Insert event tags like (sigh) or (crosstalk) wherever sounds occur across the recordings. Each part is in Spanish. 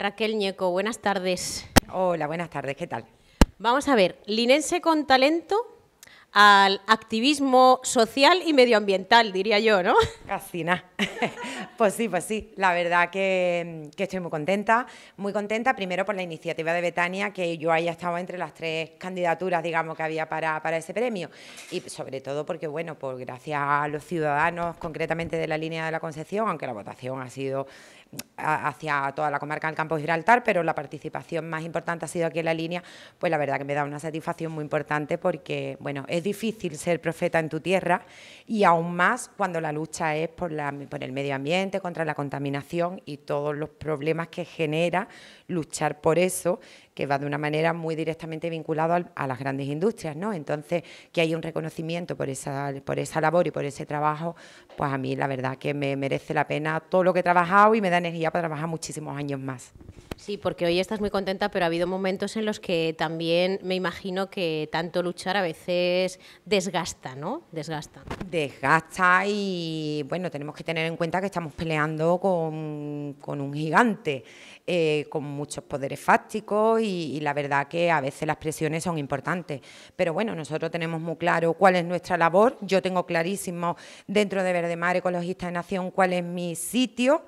Raquel Ñeco, buenas tardes. Hola, buenas tardes, ¿qué tal? Vamos a ver, linense con talento al activismo social y medioambiental, diría yo, ¿no? Casi (laughs) pues sí, pues sí. La verdad que, que, estoy muy contenta. Muy contenta primero por la iniciativa de Betania, que yo haya estado entre las tres candidaturas, digamos, que había para, para ese premio. Y sobre todo porque, bueno, pues gracias a los ciudadanos, concretamente de la línea de la Concepción, aunque la votación ha sido hacia toda la comarca del Campo de Gibraltar, pero la participación más importante ha sido aquí en la línea, pues la verdad que me da una satisfacción muy importante porque, bueno, es difícil ser profeta en tu tierra y aún más cuando la lucha es por, la, por el medio ambiente, contra la contaminación y todos los problemas que genera luchar por eso, que va de una manera muy directamente vinculado a las grandes industrias, ¿no? Entonces, que hay un reconocimiento por esa, por esa labor y por ese trabajo, pues a mí la verdad que me merece la pena todo lo que he trabajado y me da energía para trabajar muchísimos años más. Sí, porque hoy estás muy contenta, pero ha habido momentos en los que también me imagino que tanto luchar a veces desgasta, ¿no? Desgasta. Desgasta y bueno, tenemos que tener en cuenta que estamos peleando con, un gigante, eh, con muchos poderes fácticos y, la verdad que a veces las presiones son importantes. Pero bueno, nosotros tenemos muy claro cuál es nuestra labor. Yo tengo clarísimo dentro de Verdemar Ecologista de Nación cuál es mi sitio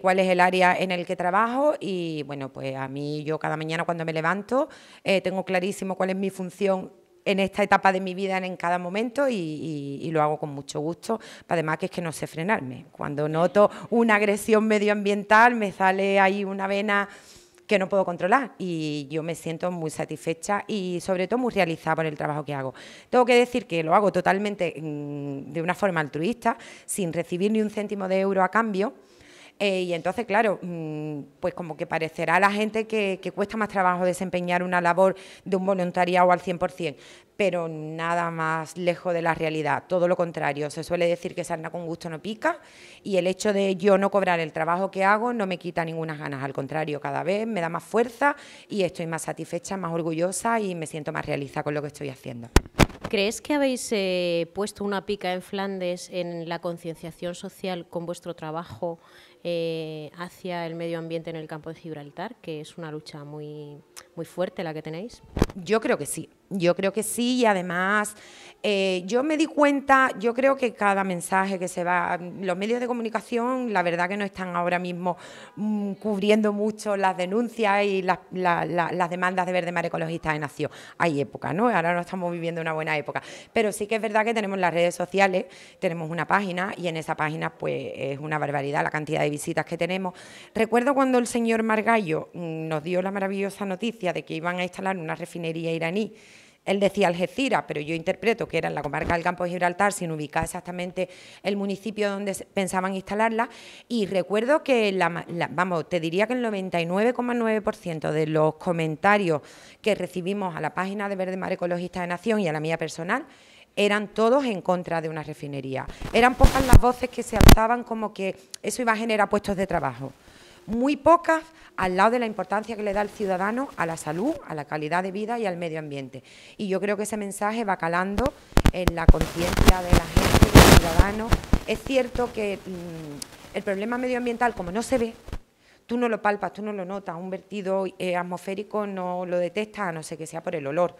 cuál es el área en el que trabajo y bueno, pues a mí yo cada mañana cuando me levanto eh, tengo clarísimo cuál es mi función en esta etapa de mi vida, en cada momento, y, y, lo hago con mucho gusto. Además, que es que no sé frenarme. Cuando noto una agresión medioambiental, me sale ahí una vena que no puedo controlar y yo me siento muy satisfecha y sobre todo muy realizada por el trabajo que hago. Tengo que decir que lo hago totalmente mm, de una forma altruista, sin recibir ni un céntimo de euro a cambio eh, y entonces, claro, mm, pues como que parecerá a la gente que, cuesta más trabajo desempeñar una labor de un voluntariado al 100%, pero nada más lejos de la realidad, todo lo contrario. Se suele decir que sarna con gusto no pica y el hecho de yo no cobrar el trabajo que hago no me quita ninguna ganas, al contrario, cada vez me da más fuerza y estoy más satisfecha, más orgullosa y me siento más realizada con lo que estoy haciendo. ¿Crees que habéis eh, puesto una pica en Flandes en la concienciación social con vuestro trabajo eh, hacia el medio ambiente en el campo de Gibraltar, que es una lucha muy, muy fuerte la que tenéis? Yo creo que sí. Yo creo que sí y además eh, yo me di cuenta, yo creo que cada mensaje que se va, los medios de comunicación la verdad que no están ahora mismo mm, cubriendo mucho las denuncias y las, demandas de Verde Mar Ecologista de Nación. Hay época, ¿no? Ahora no estamos viviendo una buena época, pero sí que es verdad que tenemos las redes sociales, tenemos una página y en esa página pues es una barbaridad la cantidad de visitas que tenemos. Recuerdo cuando el señor Margallo mm, nos dio la maravillosa noticia de que iban a instalar una refinería iraní él decía Algeciras, pero yo interpreto que era en la comarca del Campo de Gibraltar, sin ubicar exactamente el municipio donde pensaban instalarla. Y recuerdo que, vamos, te diría que el 99,9% de los comentarios que recibimos a la página de Verde Mar Ecologista de Nación y a la mía personal, eran todos en contra de una refinería. Eran pocas las voces que se alzaban como que eso iba a generar puestos de trabajo muy pocas al lado de la importancia que le da el ciudadano a la salud, a la calidad de vida y al medio ambiente. Y yo creo que ese mensaje va calando en la conciencia de la gente, del ciudadano. Es cierto que mm, el problema medioambiental, como no se ve, tú no lo palpas, tú no lo notas, un vertido eh, atmosférico no lo detectas, a no ser que sea por el olor.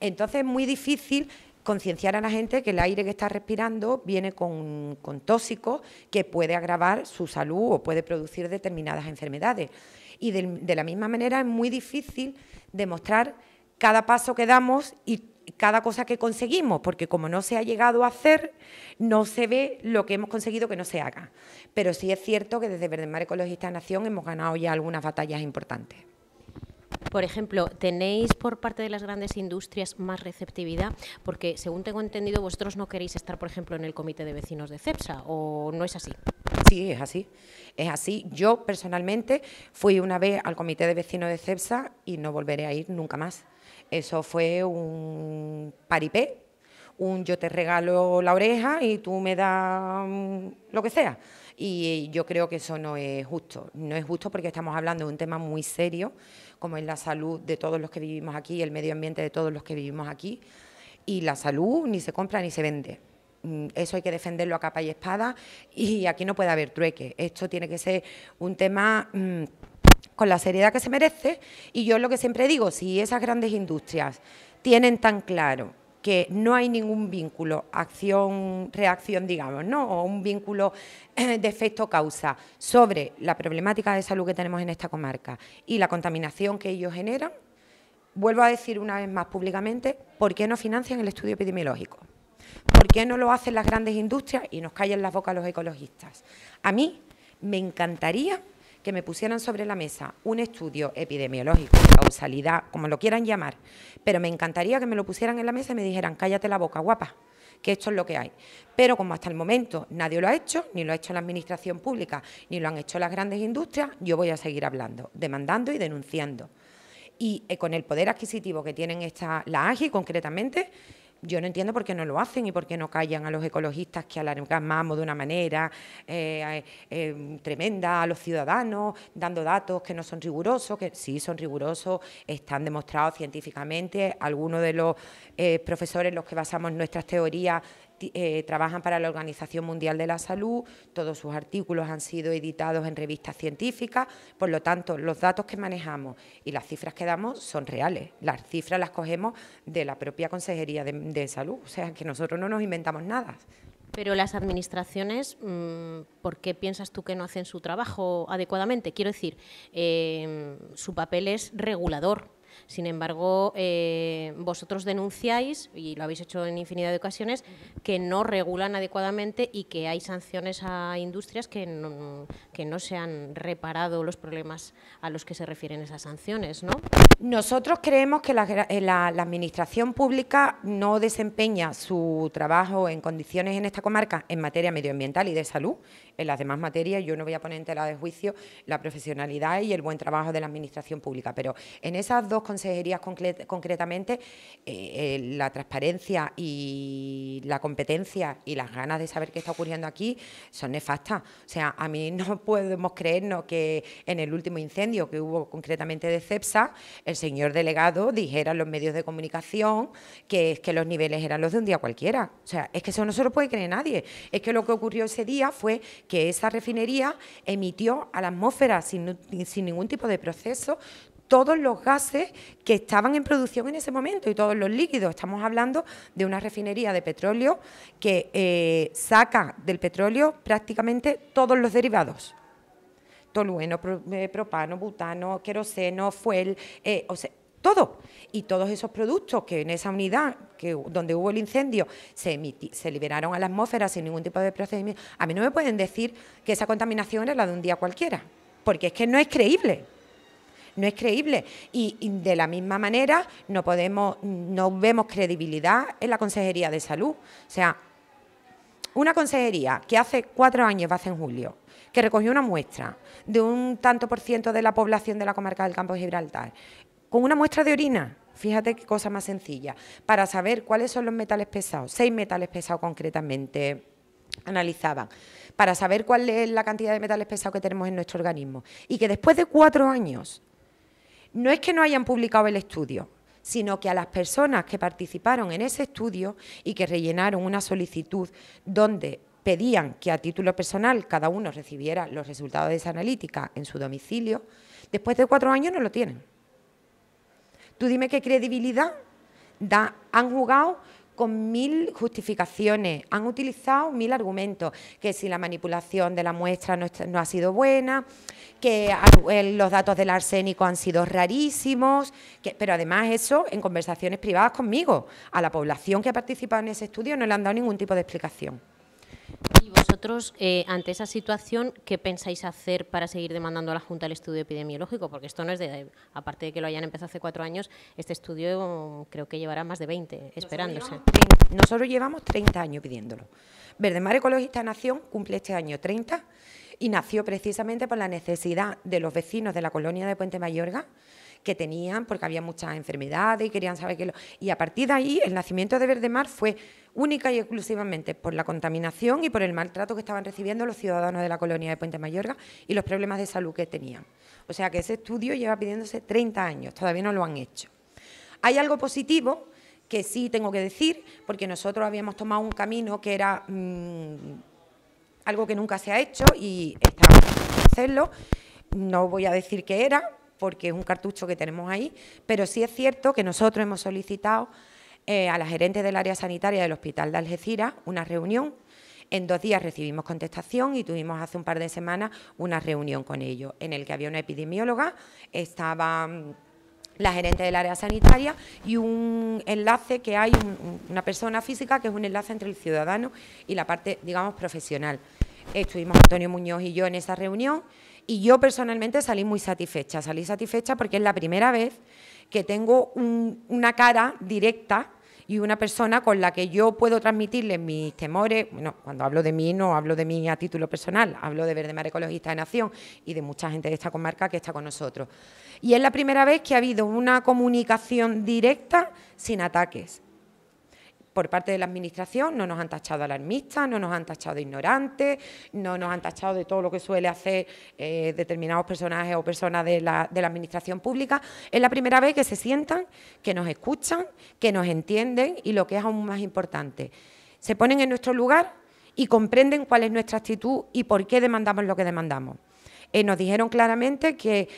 Entonces es muy difícil concienciar a la gente que el aire que está respirando viene con, tóxicos que puede agravar su salud o puede producir determinadas enfermedades. Y de, de la misma manera es muy difícil demostrar cada paso que damos y cada cosa que conseguimos, porque como no se ha llegado a hacer, no se ve lo que hemos conseguido que no se haga. Pero sí es cierto que desde Verde Mar Ecologista Nación hemos ganado ya algunas batallas importantes. Por ejemplo, ¿tenéis por parte de las grandes industrias más receptividad? Porque, según tengo entendido, vosotros no queréis estar, por ejemplo, en el comité de vecinos de CEPSA, ¿o no es así? Sí, es así. Es así. Yo, personalmente, fui una vez al comité de vecinos de CEPSA y no volveré a ir nunca más. Eso fue un paripé, un yo te regalo la oreja y tú me das mm, lo que sea y yo creo que eso no es justo. No es justo porque estamos hablando de un tema muy serio, como es la salud de todos los que vivimos aquí, el medio ambiente de todos los que vivimos aquí, y la salud ni se compra ni se vende. Mm, eso hay que defenderlo a capa y espada y aquí no puede haber trueque. Esto tiene que ser un tema mm, con la seriedad que se merece y yo lo que siempre digo, si esas grandes industrias tienen tan claro que no hay ningún vínculo acción-reacción, digamos, ¿no? o un vínculo eh, de efecto-causa sobre la problemática de salud que tenemos en esta comarca y la contaminación que ellos generan, vuelvo a decir una vez más públicamente, ¿por qué no financian el estudio epidemiológico? ¿Por qué no lo hacen las grandes industrias y nos callan las bocas los ecologistas? A mí me encantaría que me pusieran sobre la mesa un estudio epidemiológico, causalidad, como lo quieran llamar, pero me encantaría que me lo pusieran en la mesa y me dijeran, cállate la boca, guapa, que esto es lo que hay. Pero como hasta el momento nadie lo ha hecho, ni lo ha hecho la Administración Pública, ni lo han hecho las grandes industrias, yo voy a seguir hablando, demandando y denunciando. Y eh, con el poder adquisitivo que tienen esta, la AGI concretamente, yo no entiendo por qué no lo hacen y por qué no callan a los ecologistas que alarmamos de una manera eh, eh, eh, tremenda a los ciudadanos, dando datos que no son rigurosos, que sí son rigurosos, están demostrados científicamente. Algunos de los profesores en los que basamos nuestras teorías eh, trabajan para la Organización Mundial de la Salud, todos sus artículos han sido editados en revistas científicas, por lo tanto, los datos que manejamos y las cifras que damos son reales. Las cifras las cogemos de la propia Consejería de, Salud, o sea que nosotros no nos inventamos nada. Pero las administraciones, mm, ¿por qué piensas tú que no hacen su trabajo adecuadamente? Quiero decir, eh, su papel es regulador, sin embargo, eh, vosotros denunciáis, y lo habéis hecho en infinidad de ocasiones, que no regulan adecuadamente y que hay sanciones a industrias que no, que no se han reparado los problemas a los que se refieren esas sanciones, ¿no? Nosotros creemos que la, eh, la, la Administración Pública no desempeña su trabajo en condiciones en esta comarca en materia medioambiental y de salud. En las demás materias yo no voy a poner en tela de juicio la profesionalidad y el buen trabajo de la Administración Pública, pero en esas dos consejerías concretamente, eh, eh, la transparencia y la competencia y las ganas de saber qué está ocurriendo aquí son nefastas. O sea, a mí no (laughs) podemos creernos que en el último incendio que hubo concretamente de CEPSA, el señor delegado dijera a los medios de comunicación que es que los niveles eran los de un día cualquiera. O sea, es que eso no se lo puede creer nadie. Es que lo que ocurrió ese día fue que esa refinería emitió a la atmósfera sin ningún tipo de proceso todos los gases que estaban en producción en ese momento y todos los líquidos. Estamos hablando de una refinería de petróleo que eh, saca del petróleo prácticamente todos los derivados tolueno, eh, propano, butano, queroseno, fuel, eh, o sea, todo. Y todos esos productos que en esa unidad que, donde hubo el incendio se, se liberaron a la atmósfera sin ningún tipo de procedimiento, a mí no me pueden decir que esa contaminación era la de un día cualquiera, porque es que no es creíble no es creíble. Y, de la misma manera no podemos, no vemos credibilidad en la Consejería de Salud. O sea, una consejería que hace cuatro años, va a ser en julio, que recogió una muestra de un tanto por ciento de la población de la comarca del Campo de Gibraltar, con una muestra de orina, fíjate qué cosa más sencilla, para saber cuáles son los metales pesados, seis metales pesados concretamente analizaban, para saber cuál es la cantidad de metales pesados que tenemos en nuestro organismo, y que después de cuatro años no es que no hayan publicado el estudio, sino que a las personas que participaron en ese estudio y que rellenaron una solicitud donde pedían que a título personal cada uno recibiera los resultados de esa analítica en su domicilio, después de cuatro años no lo tienen. Tú dime qué credibilidad da, han jugado con mil justificaciones, han utilizado mil argumentos, que si la manipulación de la muestra no, ha sido buena, que los datos del arsénico han sido rarísimos, pero además eso en conversaciones privadas conmigo, a la población que ha participado en ese estudio no le han dado ningún tipo de explicación. Eh, ante esa situación, ¿qué pensáis hacer para seguir demandando a la Junta el estudio epidemiológico? Porque esto no es de, aparte de que lo hayan empezado hace cuatro años, este estudio mm, creo que llevará más de 20 esperándose. Nosotros llevamos 30 años pidiéndolo. Verdemar Ecologista Nación cumple este año 30 y nació precisamente por la necesidad de los vecinos de la colonia de Puente Mayorga que tenían, porque había muchas enfermedades y querían saber qué... Lo... Y a partir de ahí, el nacimiento de Verdemar fue única y exclusivamente por la contaminación y por el maltrato que estaban recibiendo los ciudadanos de la colonia de Puente Mayorga y los problemas de salud que tenían. O sea que ese estudio lleva pidiéndose 30 años, todavía no lo han hecho. Hay algo positivo que sí tengo que decir, porque nosotros habíamos tomado un camino que era mm, algo que nunca se ha hecho y está hacerlo. No voy a decir qué era, porque es un cartucho que tenemos ahí, pero sí es cierto que nosotros hemos solicitado eh, a la gerente del área sanitaria del Hospital de Algeciras una reunión. En dos días recibimos contestación y tuvimos hace un par de semanas una reunión con ellos, en el que había una epidemióloga, estaba mm, la gerente del área sanitaria y un enlace que hay, una persona física que es un enlace entre el ciudadano y la parte, digamos, profesional. Estuvimos Antonio Muñoz y yo en esa reunión y yo personalmente salí muy satisfecha, salí satisfecha porque es la primera vez que tengo una cara directa y una persona con la que yo puedo transmitirle mis temores. Bueno, cuando hablo de mí, no hablo de mí a título personal, hablo de Verde Mar Ecologista de Nación y de mucha gente de esta comarca que está con nosotros. Y es la primera vez que ha habido una comunicación directa sin ataques, por parte de la Administración, no nos han tachado alarmistas, no nos han tachado de ignorantes, no nos han tachado de todo lo que suele hacer eh, determinados personajes o personas de la, Administración pública. Es la primera vez que se sientan, que nos escuchan, que nos entienden y lo que es aún más importante, se ponen en nuestro lugar y comprenden cuál es nuestra actitud y por qué demandamos lo que demandamos. Eh, nos dijeron claramente que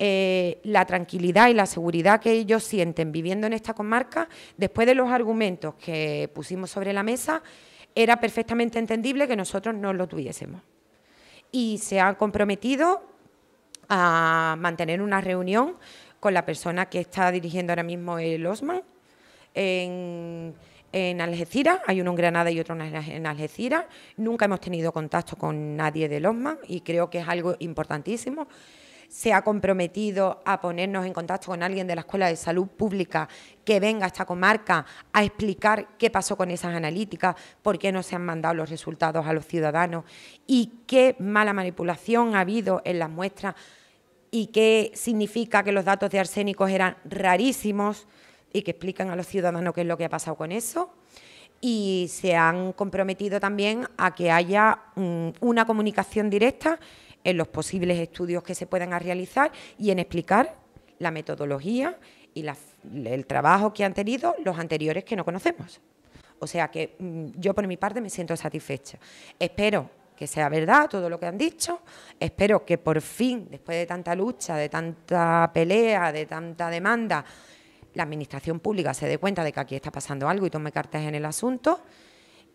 eh, la tranquilidad y la seguridad que ellos sienten viviendo en esta comarca, después de los argumentos que pusimos sobre la mesa, era perfectamente entendible que nosotros no lo tuviésemos. Y se ha comprometido a mantener una reunión con la persona que está dirigiendo ahora mismo el OSMAN en, en Algeciras, hay uno en Granada y otro en Algeciras. Nunca hemos tenido contacto con nadie del OSMAN y creo que es algo importantísimo se ha comprometido a ponernos en contacto con alguien de la Escuela de Salud Pública que venga a esta comarca a explicar qué pasó con esas analíticas, por qué no se han mandado los resultados a los ciudadanos y qué mala manipulación ha habido en las muestras y qué significa que los datos de arsénicos eran rarísimos y que explican a los ciudadanos qué es lo que ha pasado con eso y se han comprometido también a que haya una comunicación directa en los posibles estudios que se puedan realizar y en explicar la metodología y el trabajo que han tenido los anteriores que no conocemos. O sea que mm, yo por mi parte me siento satisfecha. Espero que sea verdad todo lo que han dicho, espero que por fin, después de tanta lucha, de tanta pelea, de tanta demanda, la administración pública se dé cuenta de que aquí está pasando algo y tome cartas en el asunto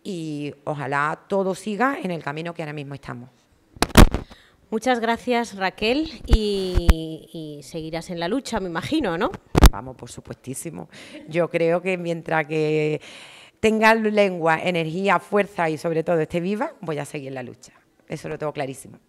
y ojalá todo siga en el camino que ahora mismo estamos. Muchas gracias, Raquel, y, seguirás en la lucha, me imagino, ¿no? Vamos, por supuestísimo. Yo creo que mientras que tenga lengua, energía, fuerza y sobre todo esté viva, voy a seguir en la lucha. Eso lo tengo clarísimo.